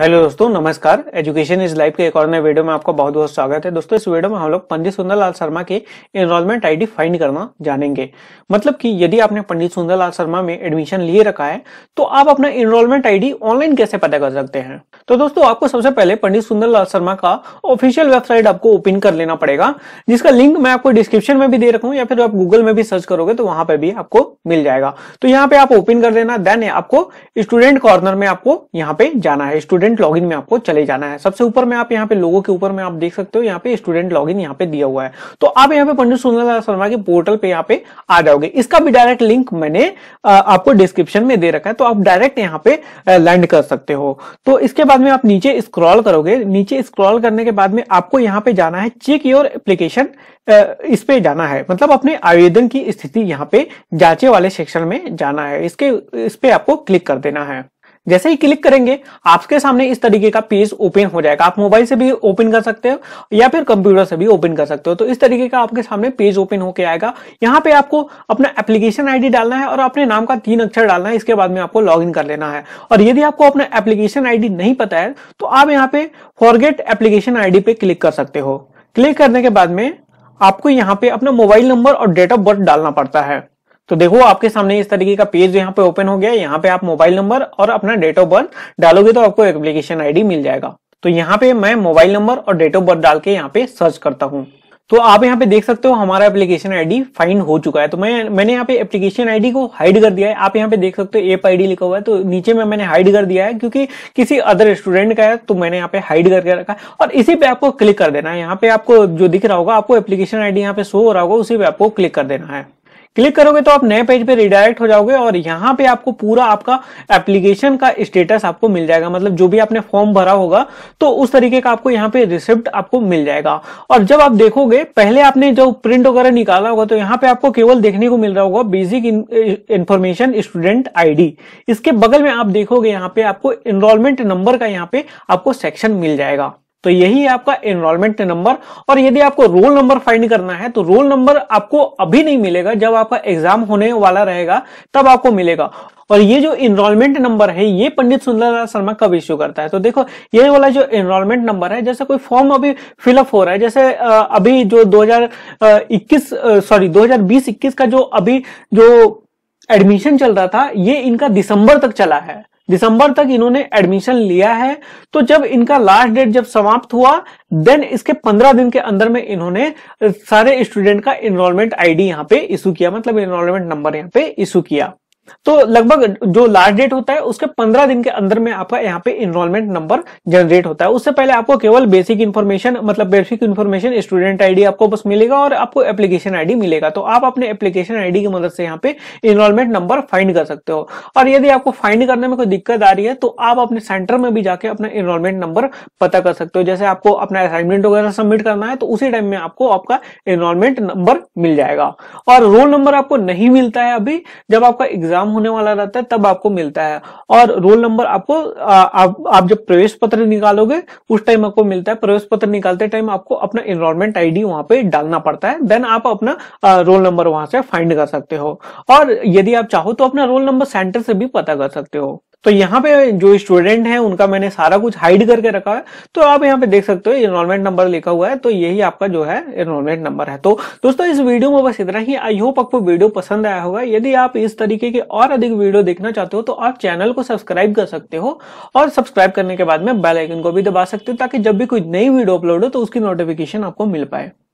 hello दोस्तों नमस्कार education is life के एक और नए वीडियो में आपका बहुत बहुत स्वागत है दोस्तों इस वीडियो में हम लोग पंडित सुंदरलाल शर्मा के एनरोलमेंट आईडी फाइंड करना जानेंगे मतलब कि यदि आपने पंडित सुंदरलाल शर्मा में एडमिशन लिए रखा है तो आप अपना एनरोलमेंट आईडी ऑनलाइन कैसे पता कर सकते हैं तो दोस्तों आपको सबसे पहले पंडित सुंदरलाल शर्मा का ऑफिशियल वेबसाइट आपको ओपन कर लेना पड़ेगा जिसका लिंक मैं आपको डिस्क्रिप्शन में भी दे रखूँ या फिर आप गूगल में भी सर्च करोगे तो वहां पर भी आपको मिल जाएगा तो यहाँ पे आप ओपन कर देना देन आपको स्टूडेंट कॉर्नर में आपको यहाँ पे जाना है स्टूडेंट स्टूडेंट लॉगिन में आपको चले जाना है सबसे ऊपर में आप यहाँ पे लोगों के ऊपर में आप देख सकते हो यहाँ पे स्टूडेंट लॉगिन यहाँ पे दिया हुआ है तो आप यहाँ पे पंडित सुंदर शर्मा के पोर्टल पे यहाँ पे आ जाओगे इसका भी डायरेक्ट लिंक मैंने आपको डिस्क्रिप्शन में दे रखा है तो आप डायरेक्ट यहाँ पे लैंड कर सकते हो तो इसके बाद में आप नीचे स्क्रॉल करोगे नीचे स्क्रॉल करने के बाद में आपको यहाँ पे जाना है चेक योर एप्लीकेशन इस पे जाना है मतलब अपने आवेदन की स्थिति यहाँ पे जांचे वाले सेक्शन में जाना है इसके इस पे आपको क्लिक कर देना है जैसे ही क्लिक करेंगे आपके सामने इस तरीके का पेज ओपन हो जाएगा आप मोबाइल से भी ओपन कर सकते हो या फिर कंप्यूटर से भी ओपन कर सकते हो तो इस तरीके का आपके सामने पेज ओपन होकर आएगा यहाँ पे आपको अपना एप्लीकेशन आईडी डालना है और अपने नाम का तीन अक्षर डालना है इसके बाद में आपको लॉग कर लेना है और यदि आपको अपना एप्लीकेशन आईडी नहीं पता है तो आप यहाँ पे फॉरगेट एप्लीकेशन आईडी पे क्लिक कर सकते हो क्लिक करने के बाद में आपको यहाँ पे अपना मोबाइल नंबर और डेट ऑफ बर्थ डालना पड़ता है तो देखो आपके सामने इस तरीके का पेज यहाँ पे ओपन हो गया यहाँ पे आप मोबाइल नंबर और अपना डेट ऑफ बर्थ डालोगे तो आपको एप्लीकेशन आईडी मिल जाएगा तो यहाँ पे मैं मोबाइल नंबर और डेट ऑफ बर्थ डाल के यहाँ पे सर्च करता हूँ तो आप यहाँ पे देख सकते हो हमारा एप्लीकेशन आईडी फाइंड हो चुका है तो मैं मैंने यहाँ पे एप्लीकेशन आईडी को हाइड कर दिया है आप यहाँ पे देख सकते हो एप आईडी लिखा हुआ है तो नीचे में मैंने हाइड कर दिया है क्योंकि किसी अदर स्टूडेंट का है तो मैंने यहाँ पे हाइड करके रखा है और इसी पे आपको क्लिक कर देना है यहाँ पे आपको जो दिख रहा होगा आपको एप्लीकेशन आईडी यहाँ पे शो हो रहा होगा उसी पे आपको क्लिक कर देना है क्लिक करोगे तो आप नए पेज पे रिडायरेक्ट हो जाओगे और यहाँ पे आपको पूरा आपका एप्लीकेशन का स्टेटस आपको मिल जाएगा मतलब जो भी आपने फॉर्म भरा होगा तो उस तरीके का आपको यहाँ पे रिसिप्ट आपको मिल जाएगा और जब आप देखोगे पहले आपने जो प्रिंट वगैरह निकाला होगा तो यहाँ पे आपको केवल देखने को मिल रहा होगा बेसिक इन्फॉर्मेशन स्टूडेंट आई इसके बगल में आप देखोगे यहाँ पे आपको इनरोलमेंट नंबर का यहाँ पे आपको सेक्शन मिल जाएगा तो यही है आपका एनरोलमेंट नंबर और यदि आपको रोल नंबर फाइंड करना है तो रोल नंबर आपको अभी नहीं मिलेगा जब आपका एग्जाम होने वाला रहेगा तब आपको मिलेगा और ये जो इनरोलमेंट नंबर है ये पंडित सुंदरलाल शर्मा कब इश्यू करता है तो देखो ये वाला जो इनरोलमेंट नंबर है जैसे कोई फॉर्म अभी फिलअप हो रहा है जैसे अभी जो 2021 सॉरी 2020-21 का जो अभी जो एडमिशन चल रहा था ये इनका दिसंबर तक चला है दिसंबर तक इन्होंने एडमिशन लिया है तो जब इनका लास्ट डेट जब समाप्त हुआ देन इसके पंद्रह दिन के अंदर में इन्होंने सारे स्टूडेंट का इनरोलमेंट आईडी यहाँ पे इशू किया मतलब इनरोलमेंट नंबर यहाँ पे इशू किया तो लगभग जो लास्ट डेट होता है उसके पंद्रह दिन के अंदर में आपका यहाँ पे इनरोलमेंट नंबर जनरेट होता है उससे पहले आपको केवल बेसिक इन्फॉर्मेशन मतलब बेसिक इन्फॉर्मेशन स्टूडेंट आईडी आपको बस मिलेगा और आपको एप्लीकेशन आईडी मिलेगा तो आप अपने एप्लीकेशन आईडी की मदद से यहाँ पे इनरोलमेंट नंबर फाइंड कर सकते हो और यदि आपको फाइंड करने में कोई दिक्कत आ रही है तो आप अपने सेंटर में भी जाके अपना इनरोलमेंट नंबर पता कर सकते हो जैसे आपको अपना असाइनमेंट वगैरह सबमिट करना है तो उसी टाइम में आपको आपका इनरोलमेंट नंबर मिल जाएगा और रोल नंबर आपको नहीं मिलता है अभी जब आपका एग्जाम एग्जाम होने वाला रहता है तब आपको मिलता है और रोल नंबर आपको आ, आप, आप जब प्रवेश पत्र निकालोगे उस टाइम आपको मिलता है प्रवेश पत्र निकालते टाइम आपको अपना आई आईडी वहां पे डालना पड़ता है देन आप अपना रोल नंबर वहां से फाइंड कर सकते हो और यदि आप चाहो तो अपना रोल नंबर सेंटर से भी पता कर सकते हो तो यहाँ पे जो स्टूडेंट है उनका मैंने सारा कुछ हाइड करके रखा है तो आप यहाँ पे देख सकते हो इनरोलमेंट नंबर लिखा हुआ है तो यही आपका जो है इनरोलमेंट नंबर है तो दोस्तों इस वीडियो में बस इतना ही आई होप आपको वीडियो पसंद आया होगा यदि आप इस तरीके के और अधिक वीडियो देखना चाहते हो तो आप चैनल को सब्सक्राइब कर सकते हो और सब्सक्राइब करने के बाद में बेलाइकन को भी दबा सकते हो ताकि जब भी कोई नई वीडियो अपलोड हो तो उसकी नोटिफिकेशन आपको मिल पाए